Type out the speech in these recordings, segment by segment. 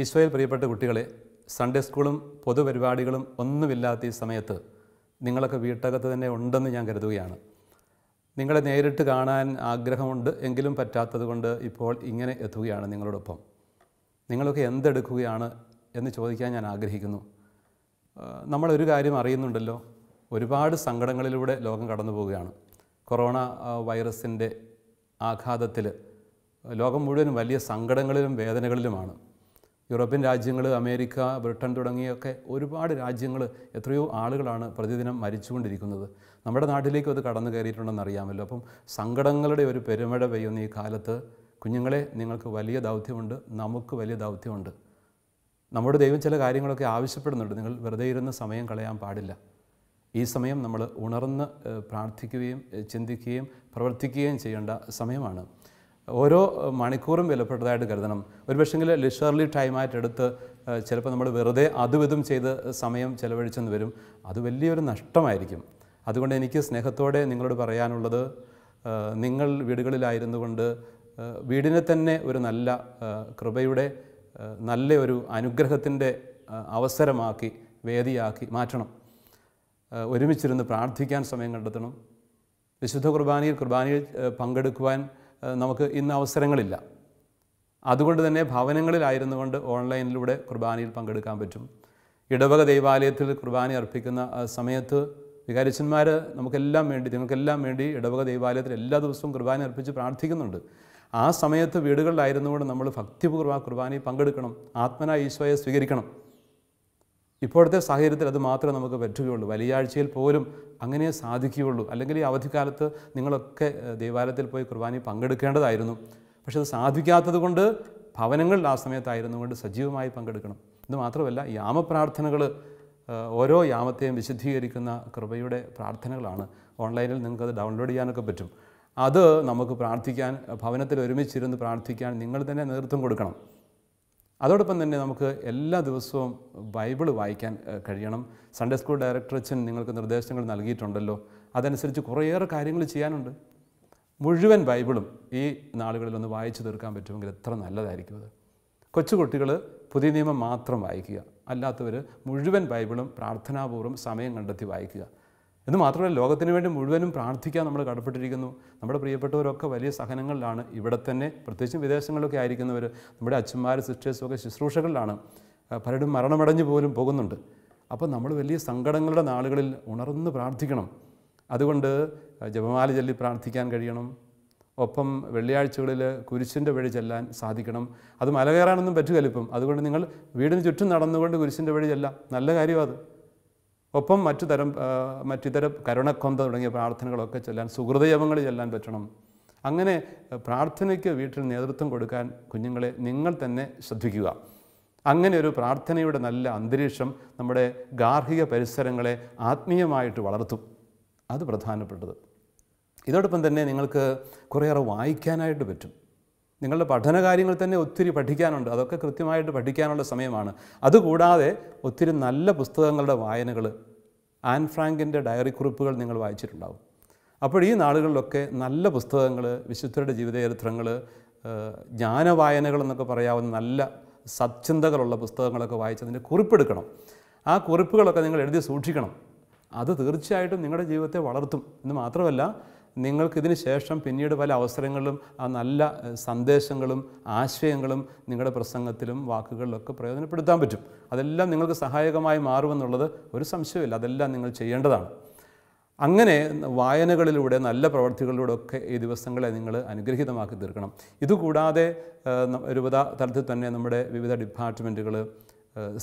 ഈശോയിൽ പ്രിയപ്പെട്ട കുട്ടികളെ സൺഡേ സ്കൂളും പൊതുപരിപാടികളും ഒന്നുമില്ലാത്ത ഈ സമയത്ത് നിങ്ങളൊക്കെ വീട്ടകത്ത് തന്നെ ഉണ്ടെന്ന് ഞാൻ കരുതുകയാണ് നിങ്ങളെ നേരിട്ട് കാണാൻ ആഗ്രഹമുണ്ട് എങ്കിലും പറ്റാത്തത് കൊണ്ട് ഇപ്പോൾ ഇങ്ങനെ എത്തുകയാണ് നിങ്ങളോടൊപ്പം നിങ്ങളൊക്കെ എന്തെടുക്കുകയാണ് എന്ന് ചോദിക്കാൻ ഞാൻ ആഗ്രഹിക്കുന്നു നമ്മളൊരു കാര്യം അറിയുന്നുണ്ടല്ലോ ഒരുപാട് സങ്കടങ്ങളിലൂടെ ലോകം കടന്നു പോവുകയാണ് കൊറോണ വൈറസിൻ്റെ ആഘാതത്തിൽ ലോകം മുഴുവൻ വലിയ സങ്കടങ്ങളിലും വേദനകളിലുമാണ് യൂറോപ്യൻ രാജ്യങ്ങൾ അമേരിക്ക ബ്രിട്ടൻ തുടങ്ങിയൊക്കെ ഒരുപാട് രാജ്യങ്ങൾ എത്രയോ ആളുകളാണ് പ്രതിദിനം മരിച്ചുകൊണ്ടിരിക്കുന്നത് നമ്മുടെ നാട്ടിലേക്കും അത് കടന്നു കയറിയിട്ടുണ്ടെന്ന് അറിയാമല്ലോ അപ്പം സങ്കടങ്ങളുടെ ഒരു പെരുമഴ പെയ്യുന്ന ഈ കാലത്ത് കുഞ്ഞുങ്ങളെ നിങ്ങൾക്ക് വലിയ ദൗത്യമുണ്ട് നമുക്ക് വലിയ ദൗത്യമുണ്ട് നമ്മുടെ ദൈവം ചില കാര്യങ്ങളൊക്കെ ആവശ്യപ്പെടുന്നുണ്ട് നിങ്ങൾ വെറുതെ ഇരുന്ന സമയം കളയാൻ പാടില്ല ഈ സമയം നമ്മൾ ഉണർന്ന് പ്രാർത്ഥിക്കുകയും ചിന്തിക്കുകയും പ്രവർത്തിക്കുകയും ചെയ്യേണ്ട സമയമാണ് ഓരോ മണിക്കൂറും വിലപ്പെട്ടതായിട്ട് കരുതണം ഒരു പക്ഷെങ്കിൽ ലിഷർലി ടൈമായിട്ട് എടുത്ത് ചിലപ്പോൾ നമ്മൾ വെറുതെ അതും ഇതും ചെയ്ത് സമയം ചിലവഴിച്ചെന്ന് വരും അത് വലിയൊരു നഷ്ടമായിരിക്കും അതുകൊണ്ട് എനിക്ക് സ്നേഹത്തോടെ നിങ്ങളോട് പറയാനുള്ളത് നിങ്ങൾ വീടുകളിലായിരുന്നു കൊണ്ട് വീടിനെ തന്നെ ഒരു നല്ല കൃപയുടെ നല്ല ഒരു അനുഗ്രഹത്തിൻ്റെ അവസരമാക്കി വേദിയാക്കി മാറ്റണം ഒരുമിച്ചിരുന്ന് പ്രാർത്ഥിക്കാൻ സമയം കണ്ടെത്തണം വിശുദ്ധ കുർബാനയിൽ കുർബാനയിൽ പങ്കെടുക്കുവാൻ നമുക്ക് ഇന്ന് അവസരങ്ങളില്ല അതുകൊണ്ട് തന്നെ ഭവനങ്ങളിലായിരുന്നു കൊണ്ട് ഓൺലൈനിലൂടെ കുർബാനയിൽ പങ്കെടുക്കാൻ പറ്റും ഇടവക ദൈവാലയത്തിൽ കുർബാന അർപ്പിക്കുന്ന സമയത്ത് വികാരിച്ചന്മാർ നമുക്കെല്ലാം വേണ്ടി നിങ്ങൾക്കെല്ലാം വേണ്ടി ഇടവക ദൈവാലയത്തിൽ എല്ലാ ദിവസവും കുർബാന അർപ്പിച്ച് പ്രാർത്ഥിക്കുന്നുണ്ട് ആ സമയത്ത് വീടുകളിലായിരുന്നുകൊണ്ട് നമ്മൾ ഭക്തിപൂർവ്വ കുർബാനയിൽ പങ്കെടുക്കണം ആത്മനായ ഈശോയെ സ്വീകരിക്കണം ഇപ്പോഴത്തെ സാഹചര്യത്തിൽ അത് മാത്രമേ നമുക്ക് പറ്റുകയുള്ളൂ വലിയാഴ്ചയിൽ പോലും അങ്ങനെ സാധിക്കുകയുള്ളൂ അല്ലെങ്കിൽ ഈ അവധിക്കാലത്ത് നിങ്ങളൊക്കെ ദേവാലയത്തിൽ പോയി കുർബാനി പങ്കെടുക്കേണ്ടതായിരുന്നു പക്ഷെ അത് സാധിക്കാത്തത് കൊണ്ട് ഭവനങ്ങളിൽ ആ സമയത്തായിരുന്നു കൊണ്ട് സജീവമായി പങ്കെടുക്കണം ഇത് മാത്രമല്ല യാമപ്രാർത്ഥനകൾ ഓരോ യാമത്തെയും വിശദീകരിക്കുന്ന കൃപയുടെ പ്രാർത്ഥനകളാണ് ഓൺലൈനിൽ നിങ്ങൾക്ക് അത് ഡൗൺലോഡ് ചെയ്യാനൊക്കെ പറ്റും അത് നമുക്ക് പ്രാർത്ഥിക്കാൻ ഭവനത്തിൽ ഒരുമിച്ചിരുന്ന് പ്രാർത്ഥിക്കാൻ നിങ്ങൾ തന്നെ നേതൃത്വം കൊടുക്കണം അതോടൊപ്പം തന്നെ നമുക്ക് എല്ലാ ദിവസവും ബൈബിൾ വായിക്കാൻ കഴിയണം സൺഡേ സ്കൂൾ ഡയറക്ടർ അച്ഛൻ നിങ്ങൾക്ക് നിർദ്ദേശങ്ങൾ നൽകിയിട്ടുണ്ടല്ലോ അതനുസരിച്ച് കുറേയേറെ കാര്യങ്ങൾ ചെയ്യാനുണ്ട് മുഴുവൻ ബൈബിളും ഈ നാളുകളിൽ ഒന്ന് വായിച്ചു തീർക്കാൻ പറ്റുമെങ്കിൽ എത്ര നല്ലതായിരിക്കും അത് കൊച്ചുകുട്ടികൾ പുതിയ നിയമം മാത്രം വായിക്കുക അല്ലാത്തവർ മുഴുവൻ ബൈബിളും പ്രാർത്ഥനാപൂർവ്വം സമയം കണ്ടെത്തി വായിക്കുക എന്ന് മാത്രമല്ല ലോകത്തിന് വേണ്ടി മുഴുവനും പ്രാർത്ഥിക്കാൻ നമ്മൾ കടപ്പെട്ടിരിക്കുന്നു നമ്മുടെ പ്രിയപ്പെട്ടവരൊക്കെ വലിയ സഹനങ്ങളിലാണ് ഇവിടെ തന്നെ പ്രത്യേകിച്ചും വിദേശങ്ങളിലൊക്കെ ആയിരിക്കുന്നവർ നമ്മുടെ അച്ഛന്മാർ സിസ്റ്റേഴ്സും ഒക്കെ ശുശ്രൂഷകളിലാണ് പലരും മരണമടഞ്ഞു പോലും പോകുന്നുണ്ട് അപ്പോൾ നമ്മൾ വലിയ സങ്കടങ്ങളുടെ നാളുകളിൽ ഉണർന്ന് പ്രാർത്ഥിക്കണം അതുകൊണ്ട് ജപമാല ചൊല്ലി പ്രാർത്ഥിക്കാൻ കഴിയണം ഒപ്പം വെള്ളിയാഴ്ചകളിൽ കുരിശിൻ്റെ വഴി ചെല്ലാൻ സാധിക്കണം അത് മലകയറാനൊന്നും കയറാനൊന്നും ഇപ്പം അതുകൊണ്ട് നിങ്ങൾ വീടിന് ചുറ്റും നടന്നുകൊണ്ട് കുരിശിൻ്റെ വഴി ചെല്ലാം നല്ല കാര്യമാണ് അത് ഒപ്പം മറ്റു തരം മറ്റിതര കരുണക്കൊന്ത തുടങ്ങിയ പ്രാർത്ഥനകളൊക്കെ ചെല്ലാൻ സുഹൃതയവങ്ങൾ ചെല്ലാൻ പറ്റണം അങ്ങനെ പ്രാർത്ഥനയ്ക്ക് വീട്ടിൽ നേതൃത്വം കൊടുക്കാൻ കുഞ്ഞുങ്ങളെ നിങ്ങൾ തന്നെ ശ്രദ്ധിക്കുക അങ്ങനെ ഒരു പ്രാർത്ഥനയുടെ നല്ല അന്തരീക്ഷം നമ്മുടെ ഗാർഹിക പരിസരങ്ങളെ ആത്മീയമായിട്ട് വളർത്തും അത് പ്രധാനപ്പെട്ടത് ഇതോടൊപ്പം തന്നെ നിങ്ങൾക്ക് കുറേയേറെ വായിക്കാനായിട്ട് പറ്റും നിങ്ങളുടെ പഠന കാര്യങ്ങൾ തന്നെ ഒത്തിരി പഠിക്കാനുണ്ട് അതൊക്കെ കൃത്യമായിട്ട് പഠിക്കാനുള്ള സമയമാണ് അതുകൂടാതെ ഒത്തിരി നല്ല പുസ്തകങ്ങളുടെ വായനകൾ ആൻ ഫ്രാങ്കിൻ്റെ ഡയറി കുറിപ്പുകൾ നിങ്ങൾ വായിച്ചിട്ടുണ്ടാവും അപ്പോൾ ഈ നാളുകളിലൊക്കെ നല്ല പുസ്തകങ്ങൾ വിശുദ്ധരുടെ ജീവിതചരിത്രങ്ങൾ ജ്ഞാനവായനകൾ എന്നൊക്കെ പറയാവുന്ന നല്ല സത്യന്തകളുള്ള പുസ്തകങ്ങളൊക്കെ വായിച്ചതിൻ്റെ കുറിപ്പെടുക്കണം ആ കുറിപ്പുകളൊക്കെ നിങ്ങൾ എഴുതി സൂക്ഷിക്കണം അത് തീർച്ചയായിട്ടും നിങ്ങളുടെ ജീവിതത്തെ വളർത്തും എന്ന് മാത്രമല്ല നിങ്ങൾക്കിതിന് ശേഷം പിന്നീട് പല അവസരങ്ങളിലും ആ നല്ല സന്ദേശങ്ങളും ആശയങ്ങളും നിങ്ങളുടെ പ്രസംഗത്തിലും വാക്കുകളിലൊക്കെ പ്രയോജനപ്പെടുത്താൻ പറ്റും അതെല്ലാം നിങ്ങൾക്ക് സഹായകമായി മാറുമെന്നുള്ളത് ഒരു സംശയമില്ല അതെല്ലാം നിങ്ങൾ ചെയ്യേണ്ടതാണ് അങ്ങനെ വായനകളിലൂടെ നല്ല പ്രവർത്തികളിലൂടെ ഒക്കെ ഈ ദിവസങ്ങളെ നിങ്ങൾ അനുഗ്രഹീതമാക്കി തീർക്കണം ഇതുകൂടാതെ രൂപത തലത്തിൽ തന്നെ നമ്മുടെ വിവിധ ഡിപ്പാർട്ട്മെൻറ്റുകൾ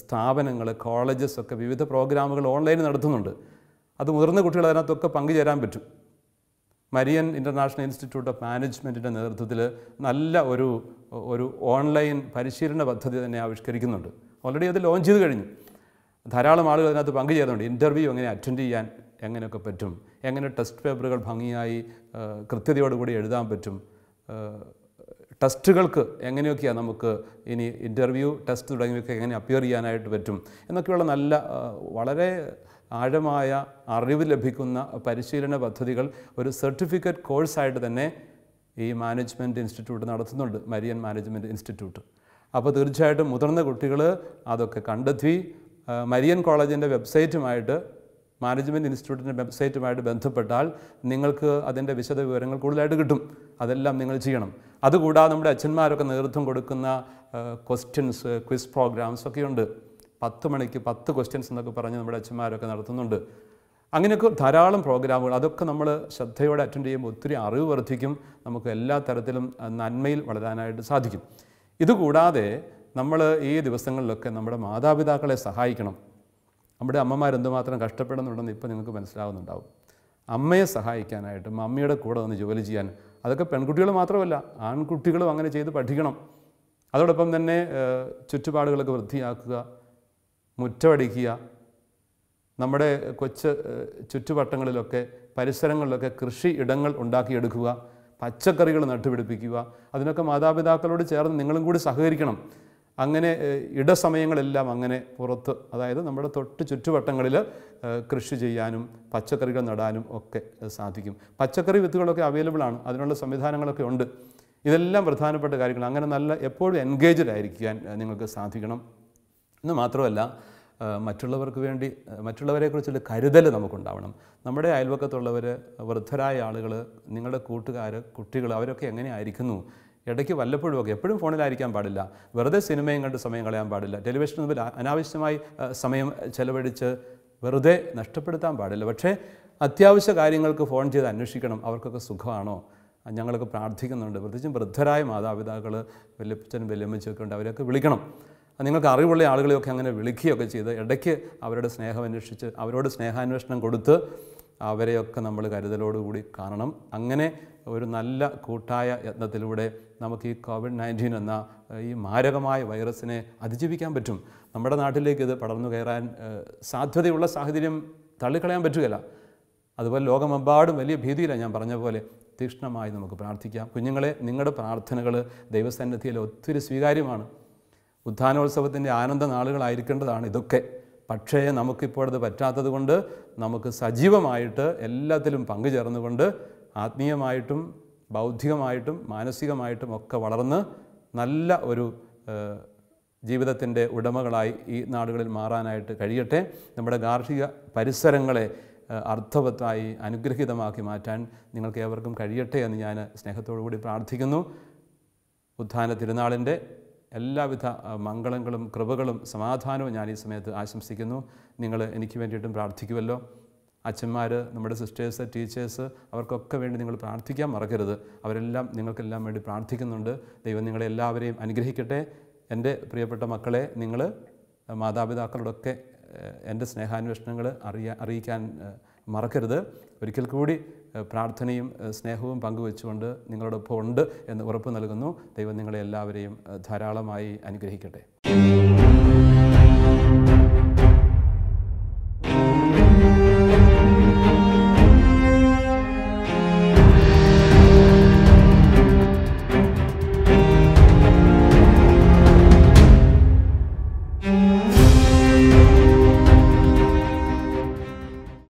സ്ഥാപനങ്ങൾ കോളേജസ് ഒക്കെ വിവിധ പ്രോഗ്രാമുകൾ ഓൺലൈനിൽ നടത്തുന്നുണ്ട് അത് മുതിർന്ന കുട്ടികൾ അതിനകത്തൊക്കെ പങ്കുചേരാൻ പറ്റും മരിയൻ ഇൻ്റർനാഷണൽ ഇൻസ്റ്റിറ്റ്യൂട്ട് ഓഫ് മാനേജ്മെൻറ്റിൻ്റെ നേതൃത്വത്തിൽ നല്ല ഒരു ഒരു ഓൺലൈൻ പരിശീലന പദ്ധതി തന്നെ ആവിഷ്കരിക്കുന്നുണ്ട് ഓൾറെഡി അത് ലോഞ്ച് ചെയ്ത് കഴിഞ്ഞു ധാരാളം ആളുകൾ അതിനകത്ത് പങ്കുചേരുന്നുണ്ട് ഇൻ്റർവ്യൂ എങ്ങനെ അറ്റൻഡ് ചെയ്യാൻ എങ്ങനെയൊക്കെ പറ്റും എങ്ങനെ ടെസ്റ്റ് പേപ്പറുകൾ ഭംഗിയായി കൃത്യതയോടുകൂടി എഴുതാൻ പറ്റും ടെസ്റ്റുകൾക്ക് എങ്ങനെയൊക്കെയാണ് നമുക്ക് ഇനി ഇൻ്റർവ്യൂ ടെസ്റ്റ് തുടങ്ങിയൊക്കെ എങ്ങനെ അപ്പിയർ ചെയ്യാനായിട്ട് പറ്റും എന്നൊക്കെയുള്ള നല്ല വളരെ ആഴമായ അറിവ് ലഭിക്കുന്ന പരിശീലന പദ്ധതികൾ ഒരു സർട്ടിഫിക്കറ്റ് കോഴ്സായിട്ട് തന്നെ ഈ മാനേജ്മെൻറ്റ് ഇൻസ്റ്റിറ്റ്യൂട്ട് നടത്തുന്നുണ്ട് മരിയൻ മാനേജ്മെൻറ്റ് ഇൻസ്റ്റിറ്റ്യൂട്ട് അപ്പോൾ തീർച്ചയായിട്ടും മുതിർന്ന കുട്ടികൾ അതൊക്കെ കണ്ടെത്തി മരിയൻ കോളേജിൻ്റെ വെബ്സൈറ്റുമായിട്ട് മാനേജ്മെൻറ്റ് ഇൻസ്റ്റിറ്റ്യൂട്ടിൻ്റെ വെബ്സൈറ്റുമായിട്ട് ബന്ധപ്പെട്ടാൽ നിങ്ങൾക്ക് അതിൻ്റെ വിശദ വിവരങ്ങൾ കൂടുതലായിട്ട് കിട്ടും അതെല്ലാം നിങ്ങൾ ചെയ്യണം അതുകൂടാതെ നമ്മുടെ അച്ഛന്മാരൊക്കെ നേതൃത്വം കൊടുക്കുന്ന ക്വസ്റ്റ്യൻസ് ക്വിസ് പ്രോഗ്രാംസ് ഒക്കെയുണ്ട് പത്ത് മണിക്ക് പത്ത് ക്വസ്റ്റ്യൻസ് എന്നൊക്കെ പറഞ്ഞ് നമ്മുടെ അച്ഛന്മാരൊക്കെ നടത്തുന്നുണ്ട് അങ്ങനെയൊക്കെ ധാരാളം പ്രോഗ്രാമുകൾ അതൊക്കെ നമ്മൾ ശ്രദ്ധയോടെ അറ്റൻഡ് ചെയ്യുമ്പോൾ ഒത്തിരി അറിവ് വർദ്ധിക്കും നമുക്ക് എല്ലാ തരത്തിലും നന്മയിൽ വളരാനായിട്ട് സാധിക്കും ഇതുകൂടാതെ നമ്മൾ ഈ ദിവസങ്ങളിലൊക്കെ നമ്മുടെ മാതാപിതാക്കളെ സഹായിക്കണം നമ്മുടെ അമ്മമാർ എന്തുമാത്രം കഷ്ടപ്പെടുന്നുണ്ടെന്ന് ഇപ്പോൾ നിങ്ങൾക്ക് മനസ്സിലാവുന്നുണ്ടാവും അമ്മയെ സഹായിക്കാനായിട്ട് മമ്മിയുടെ കൂടെ നിന്ന് ജോലി ചെയ്യാൻ അതൊക്കെ പെൺകുട്ടികൾ മാത്രമല്ല ആൺകുട്ടികളും അങ്ങനെ ചെയ്ത് പഠിക്കണം അതോടൊപ്പം തന്നെ ചുറ്റുപാടുകളൊക്കെ വൃത്തിയാക്കുക മുറ്റമടിക്കുക നമ്മുടെ കൊച്ച് ചുറ്റുവട്ടങ്ങളിലൊക്കെ പരിസരങ്ങളിലൊക്കെ കൃഷി ഇടങ്ങൾ ഉണ്ടാക്കിയെടുക്കുക പച്ചക്കറികൾ നട്ടുപിടിപ്പിക്കുക അതിനൊക്കെ മാതാപിതാക്കളോട് ചേർന്ന് നിങ്ങളും കൂടി സഹകരിക്കണം അങ്ങനെ ഇടസമയങ്ങളെല്ലാം അങ്ങനെ പുറത്ത് അതായത് നമ്മുടെ തൊട്ട് ചുറ്റുവട്ടങ്ങളിൽ കൃഷി ചെയ്യാനും പച്ചക്കറികൾ നടാനും ഒക്കെ സാധിക്കും പച്ചക്കറി വിത്തുകളൊക്കെ അവൈലബിൾ ആണ് അതിനുള്ള സംവിധാനങ്ങളൊക്കെ ഉണ്ട് ഇതെല്ലാം പ്രധാനപ്പെട്ട കാര്യങ്ങൾ അങ്ങനെ നല്ല എപ്പോഴും എൻഗേജ്ഡ് ആയിരിക്കാൻ നിങ്ങൾക്ക് സാധിക്കണം എന്ന് മാത്രമല്ല മറ്റുള്ളവർക്ക് വേണ്ടി മറ്റുള്ളവരെക്കുറിച്ചുള്ള കരുതൽ നമുക്കുണ്ടാവണം നമ്മുടെ അയൽവക്കത്തുള്ളവർ വൃദ്ധരായ ആളുകൾ നിങ്ങളുടെ കൂട്ടുകാർ കുട്ടികൾ അവരൊക്കെ എങ്ങനെയായിരിക്കുന്നു ഇടയ്ക്ക് വല്ലപ്പോഴും ഒക്കെ എപ്പോഴും ഫോണിലായിരിക്കാൻ പാടില്ല വെറുതെ സിനിമയും കണ്ട് സമയം കളയാൻ പാടില്ല ടെലിവിഷൻ മുമ്പിൽ അനാവശ്യമായി സമയം ചെലവഴിച്ച് വെറുതെ നഷ്ടപ്പെടുത്താൻ പാടില്ല പക്ഷേ അത്യാവശ്യ കാര്യങ്ങൾക്ക് ഫോൺ ചെയ്ത് അന്വേഷിക്കണം അവർക്കൊക്കെ സുഖമാണോ ഞങ്ങളൊക്കെ പ്രാർത്ഥിക്കുന്നുണ്ട് പ്രത്യേകിച്ചും വൃദ്ധരായ മാതാപിതാക്കൾ വല്യപ്പച്ചൻ വല്യമ്മച്ചൊക്കെ ഉണ്ട് അവരെയൊക്കെ വിളിക്കണം നിങ്ങൾക്ക് അറിവുള്ള ആളുകളെയൊക്കെ അങ്ങനെ വിളിക്കുകയൊക്കെ ചെയ്ത് ഇടയ്ക്ക് അവരുടെ സ്നേഹം അന്വേഷിച്ച് അവരോട് സ്നേഹാന്വേഷണം കൊടുത്ത് അവരെയൊക്കെ നമ്മൾ കരുതലോടുകൂടി കാണണം അങ്ങനെ ഒരു നല്ല കൂട്ടായ യത്നത്തിലൂടെ നമുക്ക് ഈ കോവിഡ് നയൻറ്റീൻ എന്ന ഈ മാരകമായ വൈറസിനെ അതിജീവിക്കാൻ പറ്റും നമ്മുടെ നാട്ടിലേക്ക് ഇത് പടർന്നു കയറാൻ സാധ്യതയുള്ള സാഹചര്യം തള്ളിക്കളയാൻ പറ്റുകയില്ല അതുപോലെ ലോകമെമ്പാടും വലിയ ഭീതിയിലാണ് ഞാൻ പറഞ്ഞ പോലെ തീക്ഷ്ണമായി നമുക്ക് പ്രാർത്ഥിക്കാം കുഞ്ഞുങ്ങളെ നിങ്ങളുടെ പ്രാർത്ഥനകൾ ദൈവസന്നിധിയിൽ ഒത്തിരി സ്വീകാര്യമാണ് ഉത്ഥാനോത്സവത്തിൻ്റെ ആനന്ദ നാളുകളായിരിക്കേണ്ടതാണ് ഇതൊക്കെ പക്ഷേ നമുക്കിപ്പോഴത് പറ്റാത്തത് കൊണ്ട് നമുക്ക് സജീവമായിട്ട് എല്ലാത്തിലും പങ്കുചേർന്നുകൊണ്ട് ആത്മീയമായിട്ടും ബൗദ്ധികമായിട്ടും മാനസികമായിട്ടും ഒക്കെ വളർന്ന് നല്ല ഒരു ജീവിതത്തിൻ്റെ ഉടമകളായി ഈ നാടുകളിൽ മാറാനായിട്ട് കഴിയട്ടെ നമ്മുടെ ഗാർഹിക പരിസരങ്ങളെ അർത്ഥവത്തായി അനുഗ്രഹീതമാക്കി മാറ്റാൻ നിങ്ങൾക്ക് ഏവർക്കും കഴിയട്ടെ എന്ന് ഞാൻ സ്നേഹത്തോടു കൂടി പ്രാർത്ഥിക്കുന്നു ഉത്ഥാന തിരുനാളിൻ്റെ എല്ലാവിധ മംഗളങ്ങളും കൃപകളും സമാധാനവും ഞാൻ ഈ സമയത്ത് ആശംസിക്കുന്നു നിങ്ങൾ എനിക്ക് വേണ്ടിയിട്ടും പ്രാർത്ഥിക്കുമല്ലോ അച്ഛന്മാർ നമ്മുടെ സിസ്റ്റേഴ്സ് ടീച്ചേഴ്സ് അവർക്കൊക്കെ വേണ്ടി നിങ്ങൾ പ്രാർത്ഥിക്കാൻ മറക്കരുത് അവരെല്ലാം നിങ്ങൾക്കെല്ലാം വേണ്ടി പ്രാർത്ഥിക്കുന്നുണ്ട് ദൈവം നിങ്ങളെ എല്ലാവരെയും അനുഗ്രഹിക്കട്ടെ എൻ്റെ പ്രിയപ്പെട്ട മക്കളെ നിങ്ങൾ മാതാപിതാക്കളോടൊക്കെ എൻ്റെ സ്നേഹാന്വേഷണങ്ങൾ അറിയാ അറിയിക്കാൻ മറക്കരുത് ഒരിക്കൽ കൂടി പ്രാർത്ഥനയും സ്നേഹവും പങ്കുവെച്ചുകൊണ്ട് നിങ്ങളോടൊപ്പം ഉണ്ട് എന്ന് ഉറപ്പ് നൽകുന്നു ദൈവം നിങ്ങളെ എല്ലാവരെയും ധാരാളമായി അനുഗ്രഹിക്കട്ടെ